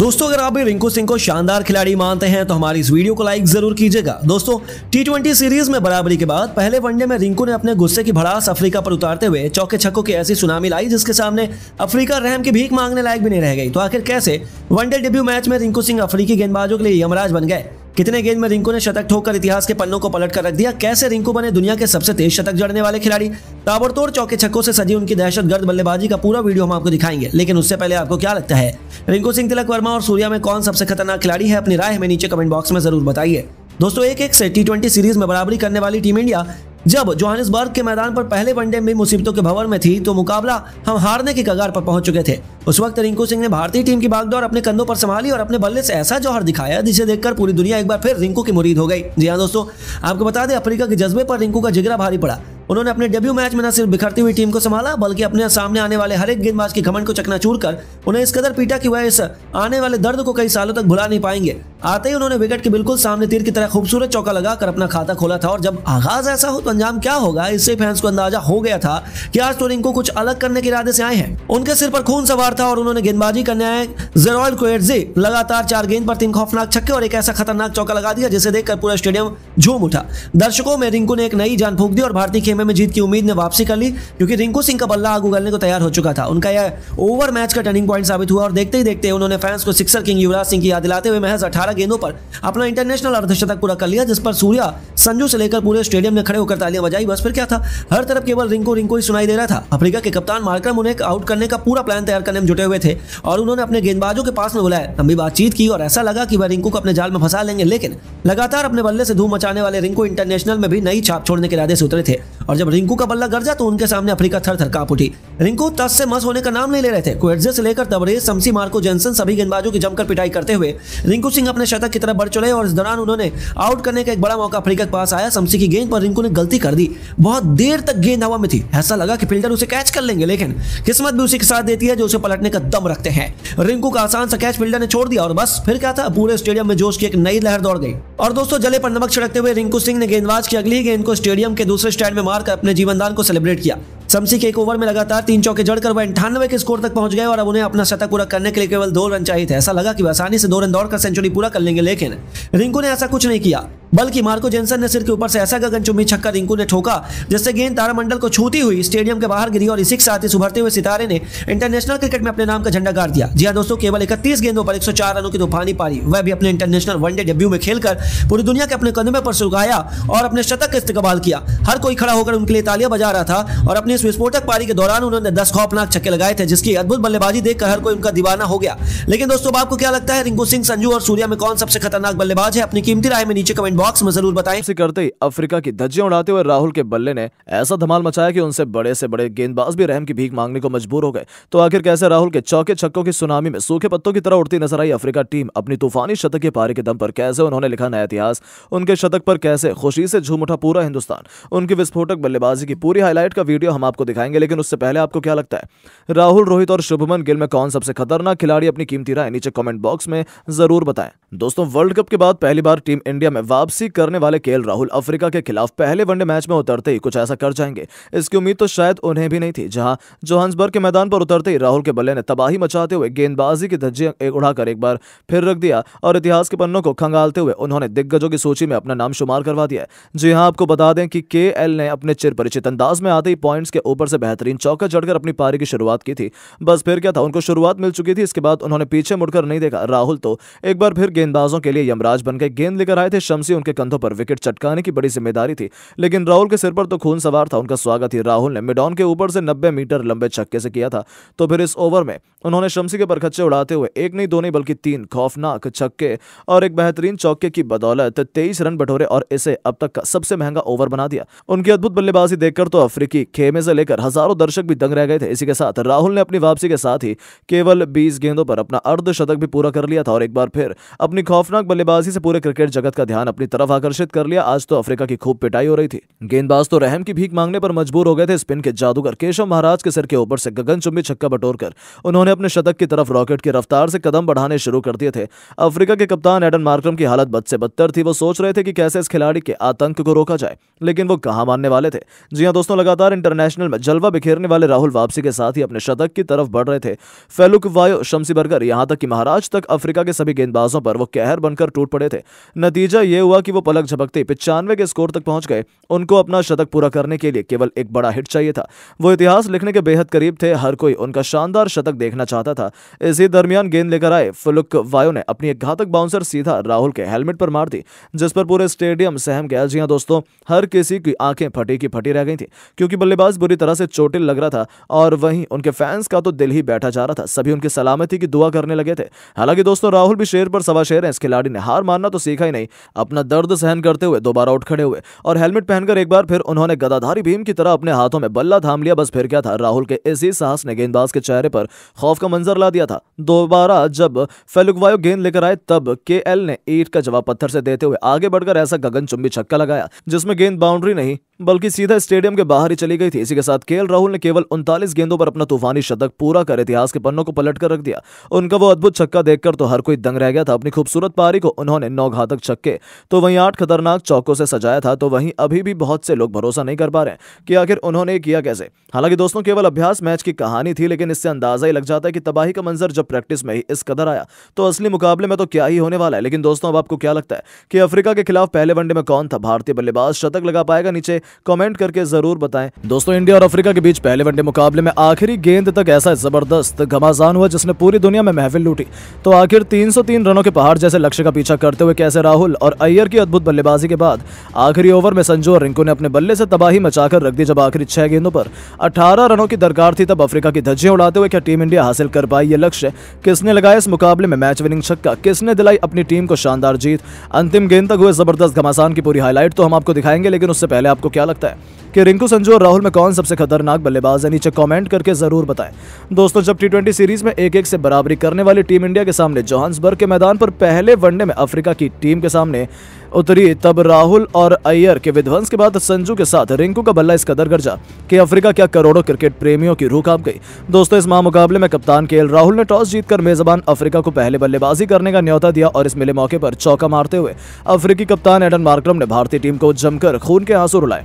दोस्तों अगर आप भी रिंकू सिंह को शानदार खिलाड़ी मानते हैं तो हमारी इस वीडियो को लाइक जरूर कीजिएगा दोस्तों टी ट्वेंटी सीरीज में बराबरी के बाद पहले वनडे में रिंकू ने अपने गुस्से की भड़ास अफ्रीका पर उतारते हुए चौके छक्कों की ऐसी सुनामी लाई जिसके सामने अफ्रीका रहम की भीख मांगने लायक भी नहीं रह गई तो आखिर कैसे वनडे डेब्यू मैच में रिंकू सिंह अफ्रीकी गेंदबाजों के लिए यमराज बन गए कितने गेंद में रिंकू ने शतक ठोककर इतिहास के पन्नों को पलट कर रख दिया कैसे रिंकू बने दुनिया के सबसे तेज शतक जड़ने वाले खिलाड़ी ताबड़तोड़ चौके छक्कों से सजी उनकी दहशत गर्द बल्लेबाजी का पूरा वीडियो हम आपको दिखाएंगे लेकिन उससे पहले आपको क्या लगता है रिंकू सिंह तिलक वर्मा और सूर्या में कौन सबसे खतरनाक खिलाड़ी है अपनी राय हमें नीचे कमेंट बॉक्स में जरूर बताइए दोस्तों एक एक से टी सीरीज में बराबरी करने वाली टीम इंडिया जब जोहानिसबर्ग के मैदान पर पहले वनडे में मुसीबतों के भवन में थी तो मुकाबला हम हारने की कगार पर पहुंच चुके थे उस वक्त रिंकू सिंह ने भारतीय टीम की बागडोर अपने कंधों पर संभाली और अपने बल्ले से ऐसा जौहर दिखाया जिसे देखकर पूरी दुनिया एक बार फिर रिंकू की मुरीद हो गई जी हाँ दोस्तों आपको बता दें अफ्रीका के जज्बे पर रिंकू का जिगरा भारी पड़ा उन्होंने अपने डेब्यू मैच में न सिर्फ बिखरती हुई टीम को संभाला बल्कि अपने सामने आने वाले हर एक गेंदबाज की घमंड को चकनाचूर कर उन्हें इस कदर पीटा की वह इस आने वाले दर्द को कई सालों तक भुला नहीं पाएंगे आते ही उन्होंने विकेट के बिल्कुल सामने तीर की तरह खूबसूरत चौका लगाकर अपना खाता खोला था और जब आगाज ऐसा हो तो अंजाम क्या होगा इससे फैंस को अंदाजा हो गया था कि आज टोरिंग तो को कुछ अलग करने के इरादे से आए हैं उनके सिर पर खून सवार था और उन्होंने गेंदबाजी करने आए जेरोल कोएटजे लगातार चार गेंद पर तीन खौफनाक छक्के और एक ऐसा खतरनाक चौका लगा दिया जिसे देखकर पूरा स्टेडियम झूम उठा दर्शकों में रिंकू ने एक नई जान फूक दी और भारतीय खेमे एमए में जीत की उम्मीद ने वापसी कर ली क्योंकि रिंकू सिंह का बल्ला आग उगलने को तैयार हो चुका था उनका यह ओवर मैच का टर्निंग पॉइंट साबित हुआ और देखते ही देखते उन्होंने फैंस को सिक्सर किंग युवराज सिंह की याद दिलाते हुए महज अठारह गेंदों पर अपना इंटरनेशनल अर्धशतक पूरा कर लिया जिस पर सूर्या संजू से लेकर पूरे स्टेडियम में खड़े होकर तालियां बजाई बस फिर क्या था हर तरफ केवल रिंकू रिंकू ही सुनाई दे रहा था अफ्रीका के कप्तान मार्क्रम उन्हें आउट करने का पूरा प्लान तैयार करने में जुटे हुए थे और उन्होंने अपने गेंदबाजों के पास में बुलाया लंबी बातचीत की और ऐसा लगा कि वह रिंकू को अपने जाल में फंसा लेंगे लेकिन लगातार अपने बल्ले से धूम मचाने वाले रिंकू इंटरनेशनल में भी नई छाप छोड़ने के इरादे से उतरे थे और जब रिंकू का बल्ला गर्जा तो उनके सामने अफ्रीका थर थर काप उठी रिंकू तस से मस होने का नाम नहीं ले रहे थे क्वेटजे से लेकर तबरेज शमसी मार्को जेंसन सभी गेंदबाजों की जमकर पिटाई करते हुए रिंकू सिंह अपने शतक की तरफ बढ़ चले और इस दौरान उन्होंने आउट करने का एक बड़ा मौका अफ्रीका के पास आया शमसी की गेंद पर रिंकू ने गलती कर दी बहुत देर तक गेंद हवा में थी ऐसा लगा कि फील्डर उसे कैच कर लेंगे लेकिन किस्मत भी उसी के साथ देती है जो उसे पलटने का दम रखते हैं रिंकू का आसान सा कैच फील्डर ने छोड़ दिया और बस फिर क्या था पूरे स्टेडियम में जोश की एक नई लहर दौड़ गई और दोस्तों जले पर नमक छिड़कते हुए रिंकू सिंह ने गेंदबाज की अगली गेंद को स्टेडियम के दूसरे स्टैंड में मार उतार कर अपने जीवनदान को सेलिब्रेट किया शमसी के एक ओवर में लगातार तीन चौके जड़कर वह अंठानवे के स्कोर तक पहुंच गए और अब उन्हें अपना शतक पूरा करने के लिए केवल दो रन चाहिए थे ऐसा लगा कि आसानी से दो रन दौड़कर सेंचुरी पूरा कर लेंगे लेकिन रिंकू ने ऐसा कुछ नहीं किया बल्कि मार्को जेंसन ने सिर के ऊपर से ऐसा चुम्बी छक्का रिंकू ने ठोका जिससे गेंद तारामंडल को छूती हुई स्टेडियम के बाहर गिरी और इसी के साथ ही उभरते हुए सितारे ने इंटरनेशनल क्रिकेट में अपने नाम का झंडा गाड़ दिया जी हाँ दोस्तों केवल इकतीस गेंदों पर चार रनों की तूफानी पारी वह भी अपने इंटरनेशनल वनडे डेब्यू में खेलकर पूरी दुनिया के अपने कदमे पर सुलगाया और अपने शतक का इस्तेमाल किया हर कोई खड़ा होकर उनके लिए तालियां बजा रहा था और अपनी इस विस्फोटक पारी के दौरान उन्होंने दस खौफनाक छक्के लगाए थे जिसकी अद्भुत बल्लेबाजी देखकर हर कोई उनका दीवाना हो गया लेकिन दोस्तों आपको क्या लगता है रिंकू सिंह संजू और सूर्या में कौन सबसे खतरनाक बल्लेबाज है अपनी कीमती राय में नीचे कमेंट बॉक्स में जरूर बताएं करते ही अफ्रीका की धज्जियां उड़ाते हुए राहुल के बल्ले ने ऐसा धमाल मचाया कि उनसे बड़े से बड़े गेंदबाज भी रहम की भीख मांगने को मजबूर हो गए तो आखिर कैसे राहुल के चौके छक्कों की सुनामी में सूखे पत्तों की तरह उड़ती नजर आई अफ्रीका टीम अपनी तूफानी शतक के पारी के दम पर कैसे उन्होंने लिखा नया इतिहास उनके शतक पर कैसे खुशी से झूम उठा पूरा हिंदुस्तान उनकी विस्फोटक बल्लेबाजी की पूरी हाईलाइट का वीडियो हम आपको दिखाएंगे लेकिन उससे पहले आपको क्या लगता है राहुल रोहित और शुभमन गिल में कौन सबसे खतरनाक खिलाड़ी अपनी कीमती राय नीचे कॉमेंट बॉक्स में जरूर बताएं दोस्तों वर्ल्ड कप के बाद पहली बार टीम इंडिया में वापसी करने वाले के राहुल अफ्रीका के खिलाफ पहले वनडे मैच में उतरते ही कुछ ऐसा कर जाएंगे इसकी उम्मीद तो शायद उन्हें भी नहीं थी जहां जोहान्सबर्ग के मैदान पर उतरते ही राहुल के बल्ले ने तबाही मचाते हुए गेंदबाजी की धज्जियां उड़ाकर एक बार फिर रख दिया और इतिहास के पन्नों को खंगालते हुए उन्होंने दिग्गजों की सूची में अपना नाम शुमार करवा दिया जी हाँ आपको बता दें कि के ने अपने चिर परिचित अंदाज में आते ही पॉइंट्स के ऊपर से बेहतरीन चौका चढ़कर अपनी पारी की शुरुआत की थी बस फिर क्या था उनको शुरुआत मिल चुकी थी इसके बाद उन्होंने पीछे मुड़कर नहीं देखा राहुल तो एक बार फिर गेंदबाजों के लिए यमराज बन गए गेंद लेकर आए थे शमसी उनके कंधों पर विकेट चटकाने की बड़ी जिम्मेदारी थी लेकिन राहुल के सिर पर तो खून सवार था उनका स्वागत ही राहुल ने मिडॉन के ऊपर से नब्बे मीटर लंबे छक्के से किया था तो फिर इस ओवर में उन्होंने शमसी के बरखच्चे उड़ाते हुए एक नहीं दो नहीं बल्कि तीन खौफनाक छक्के और एक बेहतरीन चौके की बदौलत तेईस रन बटोरे और इसे अब तक का सबसे महंगा ओवर बना दिया उनकी अद्भुत बल्लेबाजी देखकर तो अफ्रीकी खेमे से लेकर हजारों दर्शक भी दंग रह गए थे इसी के साथ राहुल ने अपनी वापसी के साथ ही केवल बीस गेंदों पर अपना अर्धशतक भी पूरा कर लिया था और एक बार फिर अपनी खौफनाक बल्लेबाजी से पूरे क्रिकेट जगत का ध्यान अपनी तरफ आकर्षित कर लिया आज तो अफ्रीका की खूब पिटाई हो रही थी गेंदबाज तो रहम की भीख मांगने पर मजबूर हो गए थे स्पिन के जादूगर केशव महाराज के सिर के ऊपर से गगन चुम्बी छक्का बटोर कर उन्होंने अपने शतक की तरफ रॉकेट की रफ्तार से कदम बढ़ाने शुरू कर दिए थे अफ्रीका के कप्तान एडन मार्क्रम की हालत बद से बदतर थी वो सोच रहे थे कि कैसे इस खिलाड़ी के आतंक को रोका जाए लेकिन वो कहाँ मानने वाले थे जी हाँ दोस्तों लगातार इंटरनेशनल में जलवा बिखेरने वाले राहुल वापसी के साथ ही अपने शतक की तरफ बढ़ रहे थे फेलुक वायो शमसी बर्गर यहाँ तक कि महाराज तक अफ्रीका के सभी गेंदबाजों पर वो कहर बनकर टूट पड़े थे नतीजा ये हुआ कि वो पलक झपकते पिचानवे के स्कोर तक पहुंच गए उनको अपना शतक पूरा करने के लिए केवल एक बड़ा हिट चाहिए था वो इतिहास लिखने के बेहद करीब थे हर कोई उनका शानदार शतक देखना चाहता था इसी दरमियान गेंद लेकर आए फुलुक वायो ने अपनी एक घातक बाउंसर सीधा राहुल के हेलमेट पर मार दी जिस पर पूरे स्टेडियम सहम गया जी हाँ दोस्तों हर किसी की आंखें फटी की फटी रह गई थी क्योंकि बल्लेबाज बुरी तरह से चोटिल लग रहा था और वहीं उनके फैंस का तो दिल ही बैठा जा रहा था सभी उनकी सलामती की दुआ करने लगे थे हालांकि दोस्तों राहुल भी शेर पर सवा शेर है इस खिलाड़ी ने हार मानना तो सीखा ही नहीं अपना दर्द सहन करते हुए दोबारा उठ खड़े हुए और हेलमेट पहनकर एक बार फिर उन्होंने गदाधारी भीम की तरह अपने हाथों में बल्ला थाम लिया बस फिर क्या था राहुल के इसी साहस ने गेंदबाज के चेहरे पर खौफ का मंजर ला दिया था दोबारा जब फेलुकवायो गेंद लेकर आए तब के ने ईट का जवाब पत्थर से देते हुए आगे बढ़कर ऐसा गगनचुंबी छक्का लगाया जिसमें गेंद बाउंड्री नहीं बल्कि सीधा स्टेडियम के बाहर ही चली गई थी इसी के साथ केएल राहुल ने केवल उनतालीस गेंदों पर अपना तूफानी शतक पूरा कर इतिहास के पन्नों को पलट कर रख दिया उनका वो अद्भुत छक्का देखकर तो हर कोई दंग रह गया था अपनी खूबसूरत पारी को उन्होंने नौ घातक छक्के तो वहीं आठ खतरनाक चौकों से सजाया था तो वहीं अभी भी बहुत से लोग भरोसा नहीं कर पा रहे कि आखिर उन्होंने किया कैसे हालांकि दोस्तों केवल अभ्यास मैच की कहानी थी लेकिन इससे अंदाजा ही लग जाता है कि तबाही का मंजर जब प्रैक्टिस में ही इस कदर आया तो असली मुकाबले में तो क्या ही होने वाला है लेकिन दोस्तों अब आपको क्या लगता है कि अफ्रीका के खिलाफ पहले वनडे में कौन था भारतीय बल्लेबाज शतक लगा पाएगा नीचे कॉमेंट करके जरूर बताए दोस्तों इंडिया और अफ्रीका के बीच पहले वनडे मुकाबले में आखिरी गेंद तक ऐसा जबरदस्त घमासान हुआ जिसने पूरी दुनिया में महफिल लूटी तो आखिर तीन रनों के पहाड़ जैसे लक्ष्य का पीछा करते हुए कैसे राहुल और अय्यर की अद्भुत बल्लेबाजी के बाद आखिरी ओवर में संजू और रिंकू ने अपने बल्ले से तबाही मचाकर रख दी जब आखिरी छह गेंदों पर अठारह रनों की दरकार थी तब अफ्रीका की धज्जियां उड़ाते हुए क्या टीम इंडिया हासिल कर पाई ये लक्ष्य किसने लगाया इस मुकाबले में मैच विनिंग छक्का किसने दिलाई अपनी टीम को शानदार जीत अंतिम गेंद तक हुए जबरदस्त घमासान की पूरी हाईलाइट तो हम आपको दिखाएंगे लेकिन उससे पहले आपको क्या लगता है कि रिंकू संजू और राहुल में कौन सबसे खतरनाक बल्लेबाज है नीचे कमेंट करके जरूर बताएं दोस्तों जब टी सीरीज में एक एक से बराबरी करने वाली टीम इंडिया के सामने जोहान्सबर्ग के मैदान पर और पहले वनडे में अफ्रीका की टीम के सामने उतरी तब राहुल और अय्यर के विध्वंस के बाद संजू के साथ रिंकू का बल्ला इस कदर गर्जा कि अफ्रीका क्या करोड़ों क्रिकेट प्रेमियों की रूह कांप गई दोस्तों इस महामुकाबले में कप्तान के राहुल ने टॉस जीतकर मेजबान अफ्रीका को पहले बल्लेबाजी करने का न्यौता दिया और इस मिले मौके पर चौका मारते हुए अफ्रीकी कप्तान एडन मार्क्रम ने भारतीय टीम को जमकर खून के आंसू रुलाए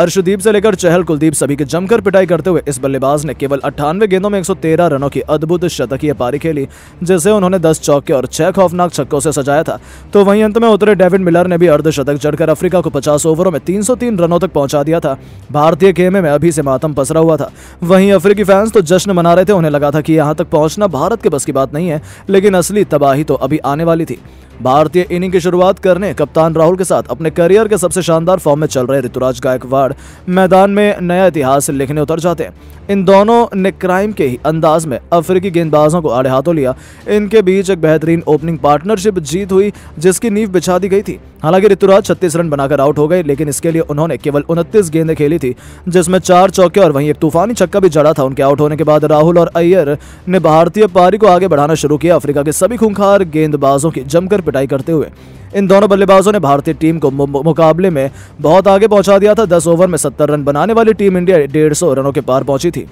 अर्शदीप से लेकर चहल कुलदीप सभी की जमकर पिटाई करते हुए इस बल्लेबाज ने केवल अट्ठानवे गेंदों में 113 रनों की अद्भुत शतकीय पारी खेली जिसे उन्होंने दस चौके और छह खौफनाक छक्कों से सजाया था तो वहीं अंत में उतरे डेविड मिलर ने भी अर्धशतक जड़कर अफ्रीका को पचास ओवरों में तीन रनों तक पहुंचा दिया था भारतीय खेमे में अभी से मातम पसरा हुआ था वहीं अफ्रीकी फैंस तो जश्न मना रहे थे उन्हें लगा था कि यहाँ तक पहुंचना भारत के बस की बात नहीं है लेकिन असली तबाही तो अभी आने वाली थी भारतीय इनिंग की शुरुआत करने कप्तान राहुल के साथ अपने करियर के सबसे शानदार फॉर्म में चल रहे ऋतुराज गायकवाड़ मैदान में नया इतिहास लिखने उतर जाते हैं इन दोनों ने क्राइम के ही अंदाज में अफ्रीकी गेंदबाजों को आड़े हाथों लिया इनके बीच एक बेहतरीन ओपनिंग पार्टनरशिप जीत हुई जिसकी नींव बिछा दी गई थी हालांकि ऋतुराज छत्तीस रन बनाकर आउट हो गए लेकिन इसके लिए उन्होंने केवल उनतीस गेंदें खेली थी जिसमें चार चौके और वहीं एक तूफानी छक्का भी जड़ा था उनके आउट होने के बाद राहुल और अय्यर ने भारतीय पारी को आगे बढ़ाना शुरू किया अफ्रीका के सभी खूंखार गेंदबाजों की जमकर पिटाई करते हुए इन दोनों बल्लेबाजों ने भारतीय टीम को मुकाबले में बहुत आगे पहुंचा दिया था दस ओवर में सत्तर रन बनाने वाली टीम इंडिया डेढ़ रनों के पार पहुंची थी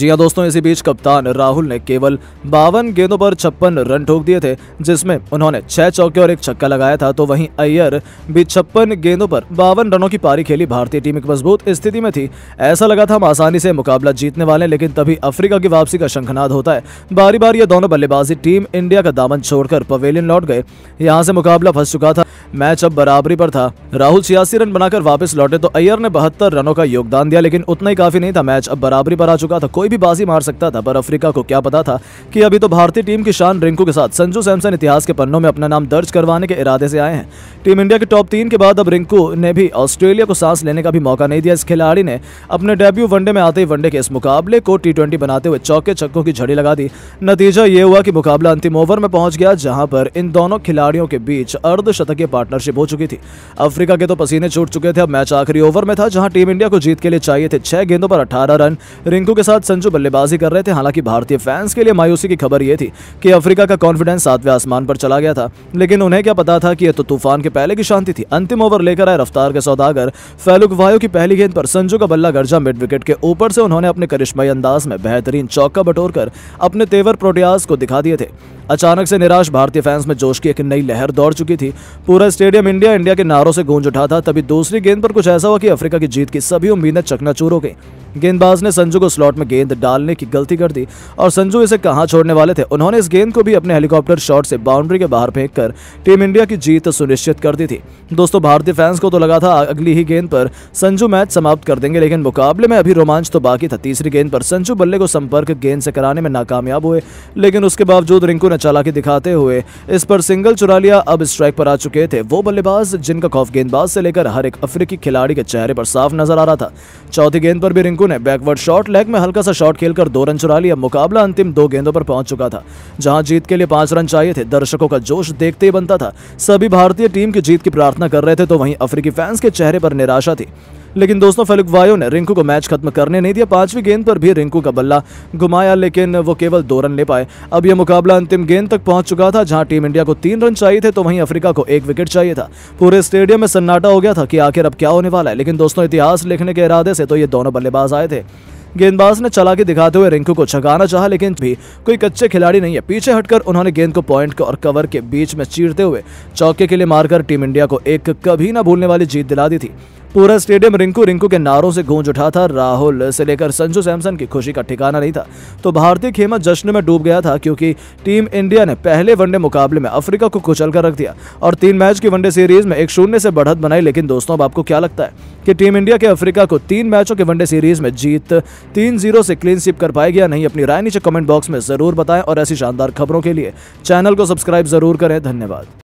जी हाँ दोस्तों इसी बीच कप्तान राहुल ने केवल बावन गेंदों पर छप्पन रन ठोक दिए थे जिसमें उन्होंने छह चौके और एक छक्का लगाया था तो वहीं अय्यर भी छप्पन गेंदों पर बावन रनों की पारी खेली भारतीय टीम एक मजबूत स्थिति में थी ऐसा लगा था हम आसानी से मुकाबला जीतने वाले लेकिन तभी अफ्रीका की वापसी का शंखनाद होता है बारी बार ये दोनों बल्लेबाजी टीम इंडिया का दामन छोड़कर पवेलियन लौट गए यहाँ से मुकाबला फंस चुका था मैच अब बराबरी पर था राहुल छियासी रन बनाकर वापस लौटे तो अय्यर ने बहत्तर रनों का योगदान दिया लेकिन उतना ही काफी नहीं था मैच अब बराबरी पर आ चुका था कोई भी बाजी मार सकता था पर अफ्रीका को क्या पता था कि अभी तो भारतीय टीम की शान रिंकू के साथ संजू सैमसन इतिहास के पन्नों में अपना नाम दर्ज करवाने के इरादे से आए हैं टीम इंडिया के टॉप तीन के बाद अब रिंकू ने भी ऑस्ट्रेलिया को सांस लेने का भी मौका नहीं दिया इस खिलाड़ी ने अपने डेब्यू वनडे में आते ही वनडे के इस मुकाबले को टी बनाते हुए चौके छक्कों की झड़ी लगा दी नतीजा ये हुआ कि मुकाबला अंतिम ओवर में पहुंच गया जहां पर इन दोनों खिलाड़ियों के बीच अर्धशतकीय पार्टनरशिप हो चुकी थी अफ्रीका के तो पसीने छूट चुके थे अब मैच आखिरी ओवर में था जहां टीम इंडिया को जीत के लिए चाहिए थे छह गेंदों पर अठारह रन रिंकू के साथ संजू बल्लेबाजी कर रहे थे हालांकि भारतीय फैंस के लिए मायूसी की खबर यह थी कि अफ्रीका का कॉन्फिडेंस सातवें आसमान पर चला गया था लेकिन उन्हें क्या पता था कि यह तो तूफान के पहले की शांति थी अंतिम ओवर लेकर आए रफ्तार के सौदागर फैलुक वायो की पहली गेंद पर संजू का बल्ला गर्जा मिड विकेट के ऊपर से उन्होंने अपने करिश्माई अंदाज में बेहतरीन चौका बटोर कर अपने तेवर प्रोटियाज को दिखा दिए थे अचानक से निराश भारतीय फैंस में जोश की एक नई लहर दौड़ चुकी थी पूरा स्टेडियम इंडिया इंडिया के नारों से गूंज उठा था तभी दूसरी गेंद पर कुछ ऐसा हुआ कि अफ्रीका की जीत की सभी उम्मीदें चकनाचूर हो गई गेंदबाज ने संजू को स्लॉट में गेंद डालने की गलती कर दी और संजू इसे कहां छोड़ने वाले थे उन्होंने इस गेंद को भी अपने हेलीकॉप्टर शॉट से बाउंड्री के बाहर फेंक कर टीम इंडिया की जीत सुनिश्चित कर दी थी दोस्तों भारतीय फैंस को तो लगा था अगली ही गेंद पर संजू मैच समाप्त कर देंगे लेकिन मुकाबले में अभी रोमांच तो बाकी था तीसरी गेंद पर संजू बल्ले को संपर्क गेंद से कराने में नाकामयाब हुए लेकिन उसके बावजूद रिंकू ने चालाकी दिखाते हुए इस पर सिंगल चुरा लिया अब स्ट्राइक पर आ चुके थे वो बल्लेबाज जिनका खौफ गेंदबाज से लेकर हर एक अफ्रीकी खिलाड़ी के चेहरे पर साफ नजर आ रहा था चौथी गेंद पर भी रिंकू ने बैकवर्ड शॉट लेग में हल्का हल्का सा शॉट खेलकर दो रन चुरा लिया मुकाबला अंतिम दो गेंदों पर पहुंच चुका था जहां जीत के लिए पांच रन चाहिए थे दर्शकों का जोश देखते ही बनता था सभी भारतीय टीम की जीत की प्रार्थना कर रहे थे तो वहीं अफ्रीकी फैंस के चेहरे पर निराशा थी लेकिन दोस्तों फेलिक वायो ने रिंकू को मैच खत्म करने नहीं दिया पांचवी गेंद पर भी रिंकू का बल्ला घुमाया लेकिन वो केवल दो रन ले पाए अब यह मुकाबला अंतिम गेंद तक पहुंच चुका था जहां टीम इंडिया को तीन रन चाहिए थे तो वहीं अफ्रीका को एक विकेट चाहिए था पूरे स्टेडियम में सन्नाटा हो गया था कि आखिर अब क्या होने वाला है लेकिन दोस्तों इतिहास लिखने के इरादे से तो ये दोनों बल्लेबाज आए थे गेंदबाज ने चला के दिखाते हुए रिंकू को छगाना चाहा लेकिन भी कोई कच्चे खिलाड़ी नहीं है पीछे हटकर उन्होंने गेंद को पॉइंट और कवर के बीच में चीरते हुए चौके के लिए मारकर टीम इंडिया को एक कभी ना भूलने वाली जीत दिला दी थी पूरा स्टेडियम रिंकू रिंकू के नारों से गूंज उठा था राहुल से लेकर संजू सैमसन की खुशी का ठिकाना नहीं था तो भारतीय खेमा जश्न में डूब गया था क्योंकि टीम इंडिया ने पहले वनडे मुकाबले में अफ्रीका को कुचल कर रख दिया और तीन मैच की वनडे सीरीज में एक शून्य से बढ़त बनाई लेकिन दोस्तों अब आपको क्या लगता है कि टीम इंडिया के अफ्रीका को तीन मैचों के वनडे सीरीज में जीत तीन जीरो से क्लीन स्वीप कर पाएगी या नहीं अपनी राय नीचे कमेंट बॉक्स में जरूर बताएं और ऐसी शानदार खबरों के लिए चैनल को सब्सक्राइब जरूर करें धन्यवाद